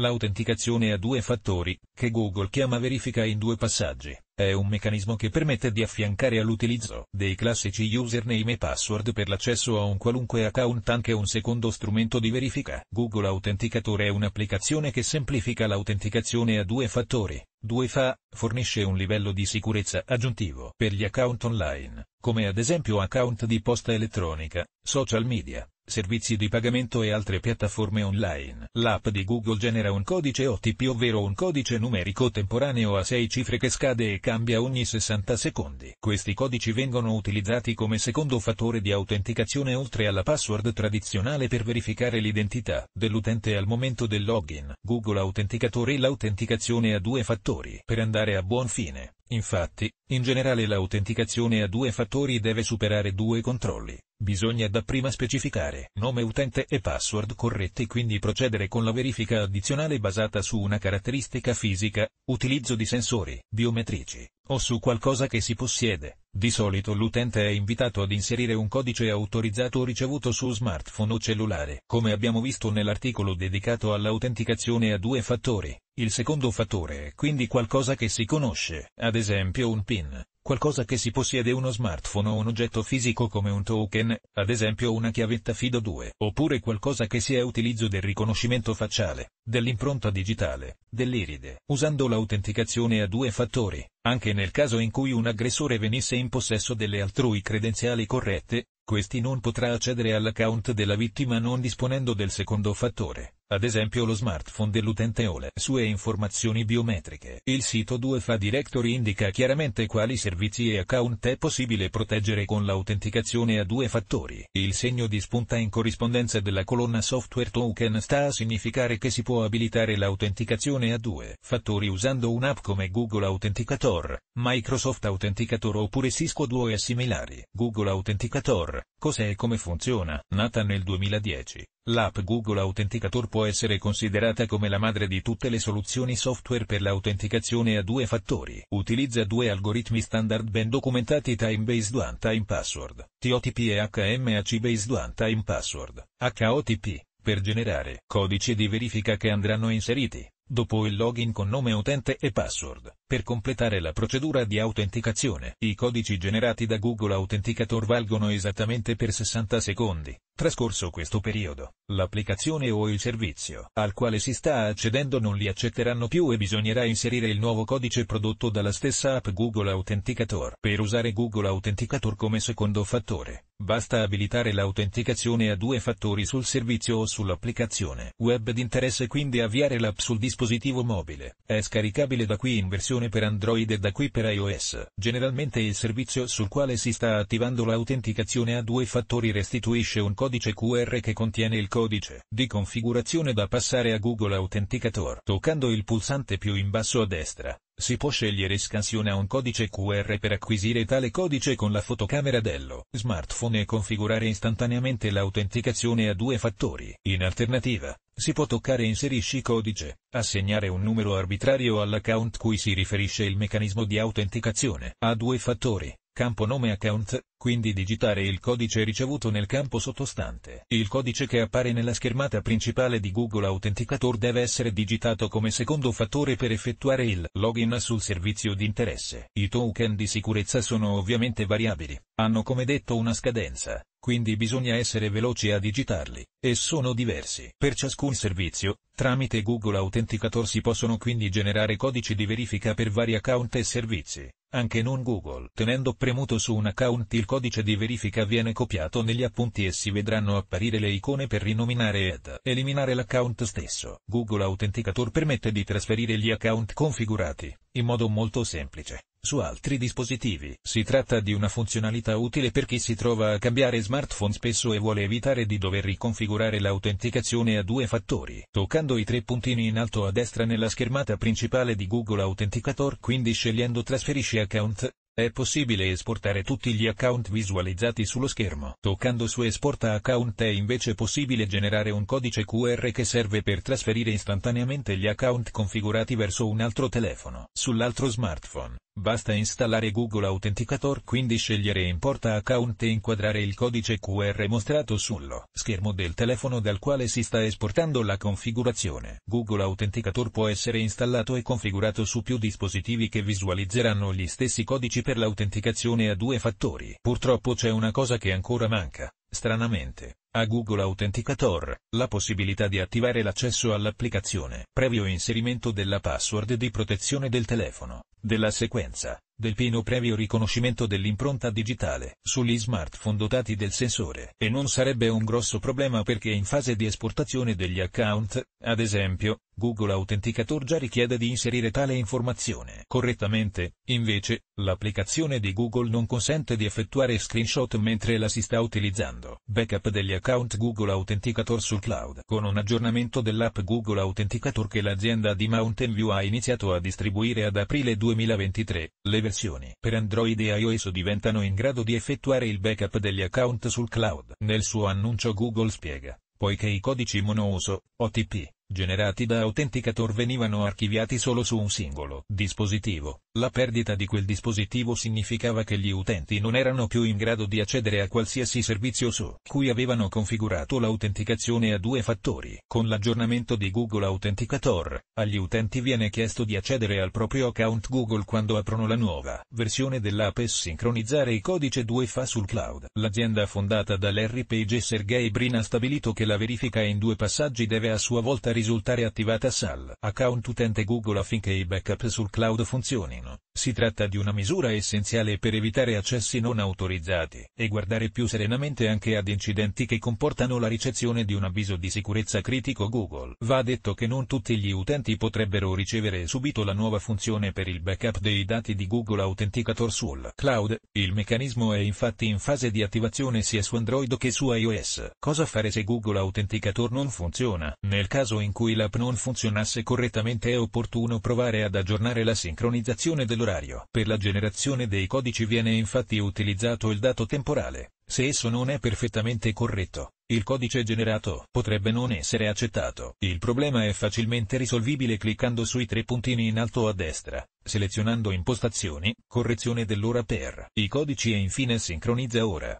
L'autenticazione a due fattori, che Google chiama verifica in due passaggi, è un meccanismo che permette di affiancare all'utilizzo dei classici username e password per l'accesso a un qualunque account anche un secondo strumento di verifica. Google Autenticatore è un'applicazione che semplifica l'autenticazione a due fattori. 2FA fornisce un livello di sicurezza aggiuntivo per gli account online, come ad esempio account di posta elettronica, social media, servizi di pagamento e altre piattaforme online. L'app di Google genera un codice OTP ovvero un codice numerico temporaneo a 6 cifre che scade e cambia ogni 60 secondi. Questi codici vengono utilizzati come secondo fattore di autenticazione oltre alla password tradizionale per verificare l'identità dell'utente al momento del login. Google Autenticatore e L'autenticazione a due fattori. Per andare a buon fine, infatti, in generale l'autenticazione a due fattori deve superare due controlli Bisogna dapprima specificare nome utente e password corretti quindi procedere con la verifica addizionale basata su una caratteristica fisica, utilizzo di sensori, biometrici, o su qualcosa che si possiede. Di solito l'utente è invitato ad inserire un codice autorizzato ricevuto su smartphone o cellulare. Come abbiamo visto nell'articolo dedicato all'autenticazione a due fattori, il secondo fattore è quindi qualcosa che si conosce, ad esempio un PIN, qualcosa che si possiede uno smartphone o un oggetto fisico come un token, ad esempio una chiavetta FIDO 2, oppure qualcosa che sia utilizzo del riconoscimento facciale, dell'impronta digitale, dell'iride, usando l'autenticazione a due fattori, anche nel caso in cui un aggressore venisse in possesso delle altrui credenziali corrette, questi non potrà accedere all'account della vittima non disponendo del secondo fattore ad esempio lo smartphone dell'utente o le sue informazioni biometriche. Il sito 2FA Directory indica chiaramente quali servizi e account è possibile proteggere con l'autenticazione a due fattori. Il segno di spunta in corrispondenza della colonna software token sta a significare che si può abilitare l'autenticazione a due fattori usando un'app come Google Authenticator, Microsoft Authenticator oppure Cisco Duo e similari. Google Authenticator, cos'è e come funziona? Nata nel 2010, l'app Google Authenticator può essere considerata come la madre di tutte le soluzioni software per l'autenticazione a due fattori. Utilizza due algoritmi standard ben documentati Time-Based One-Time Password, TOTP e HMAC-Based One-Time Password, HOTP, per generare codici di verifica che andranno inseriti, dopo il login con nome utente e password per completare la procedura di autenticazione, i codici generati da Google Authenticator valgono esattamente per 60 secondi. Trascorso questo periodo, l'applicazione o il servizio al quale si sta accedendo non li accetteranno più e bisognerà inserire il nuovo codice prodotto dalla stessa app Google Authenticator. Per usare Google Authenticator come secondo fattore, basta abilitare l'autenticazione a due fattori sul servizio o sull'applicazione web d'interesse quindi avviare l'app sul dispositivo mobile. È scaricabile da qui in versione versione per Android e da qui per iOS. Generalmente il servizio sul quale si sta attivando l'autenticazione a due fattori restituisce un codice QR che contiene il codice di configurazione da passare a Google Authenticator. Toccando il pulsante più in basso a destra, si può scegliere scansiona un codice QR per acquisire tale codice con la fotocamera dello smartphone e configurare istantaneamente l'autenticazione a due fattori. In alternativa, si può toccare inserisci codice, assegnare un numero arbitrario all'account cui si riferisce il meccanismo di autenticazione. Ha due fattori, campo nome account, quindi digitare il codice ricevuto nel campo sottostante. Il codice che appare nella schermata principale di Google Authenticator deve essere digitato come secondo fattore per effettuare il login sul servizio di interesse. I token di sicurezza sono ovviamente variabili, hanno come detto una scadenza, quindi bisogna essere veloci a digitarli, e sono diversi. Per ciascun servizio, tramite Google Authenticator si possono quindi generare codici di verifica per vari account e servizi anche non Google. Tenendo premuto su un account il codice di verifica viene copiato negli appunti e si vedranno apparire le icone per rinominare ed eliminare l'account stesso. Google Authenticator permette di trasferire gli account configurati in modo molto semplice. Su altri dispositivi, si tratta di una funzionalità utile per chi si trova a cambiare smartphone spesso e vuole evitare di dover riconfigurare l'autenticazione a due fattori, toccando i tre puntini in alto a destra nella schermata principale di Google Authenticator quindi scegliendo Trasferisci account, è possibile esportare tutti gli account visualizzati sullo schermo. Toccando su Esporta account è invece possibile generare un codice QR che serve per trasferire istantaneamente gli account configurati verso un altro telefono. Sull'altro smartphone, Basta installare Google Authenticator quindi scegliere Importa account e inquadrare il codice QR mostrato sullo schermo del telefono dal quale si sta esportando la configurazione. Google Authenticator può essere installato e configurato su più dispositivi che visualizzeranno gli stessi codici per l'autenticazione a due fattori. Purtroppo c'è una cosa che ancora manca, stranamente a Google Authenticator, la possibilità di attivare l'accesso all'applicazione previo inserimento della password di protezione del telefono, della sequenza, del pino previo riconoscimento dell'impronta digitale, sugli smartphone dotati del sensore. E non sarebbe un grosso problema perché in fase di esportazione degli account, ad esempio, Google Authenticator già richiede di inserire tale informazione correttamente, invece, l'applicazione di Google non consente di effettuare screenshot mentre la si sta utilizzando. Backup degli account account Google Authenticator sul cloud. Con un aggiornamento dell'app Google Authenticator che l'azienda di Mountain View ha iniziato a distribuire ad aprile 2023, le versioni per Android e iOS diventano in grado di effettuare il backup degli account sul cloud. Nel suo annuncio Google spiega, poiché i codici monouso, OTP, generati da Authenticator venivano archiviati solo su un singolo dispositivo. La perdita di quel dispositivo significava che gli utenti non erano più in grado di accedere a qualsiasi servizio su cui avevano configurato l'autenticazione a due fattori. Con l'aggiornamento di Google Authenticator, agli utenti viene chiesto di accedere al proprio account Google quando aprono la nuova versione dell'app e sincronizzare i codice 2FA sul cloud. L'azienda fondata da Larry Page e Sergey Brin ha stabilito che la verifica in due passaggi deve a sua volta risultare attivata SAL account utente Google affinché i backup sul cloud funzionino. Si tratta di una misura essenziale per evitare accessi non autorizzati e guardare più serenamente anche ad incidenti che comportano la ricezione di un avviso di sicurezza critico Google. Va detto che non tutti gli utenti potrebbero ricevere subito la nuova funzione per il backup dei dati di Google Authenticator sul cloud. Il meccanismo è infatti in fase di attivazione sia su Android che su iOS. Cosa fare se Google Authenticator non funziona? Nel caso in in cui l'app non funzionasse correttamente è opportuno provare ad aggiornare la sincronizzazione dell'orario. Per la generazione dei codici viene infatti utilizzato il dato temporale. Se esso non è perfettamente corretto, il codice generato potrebbe non essere accettato. Il problema è facilmente risolvibile cliccando sui tre puntini in alto a destra, selezionando impostazioni, correzione dell'ora per i codici e infine sincronizza ora.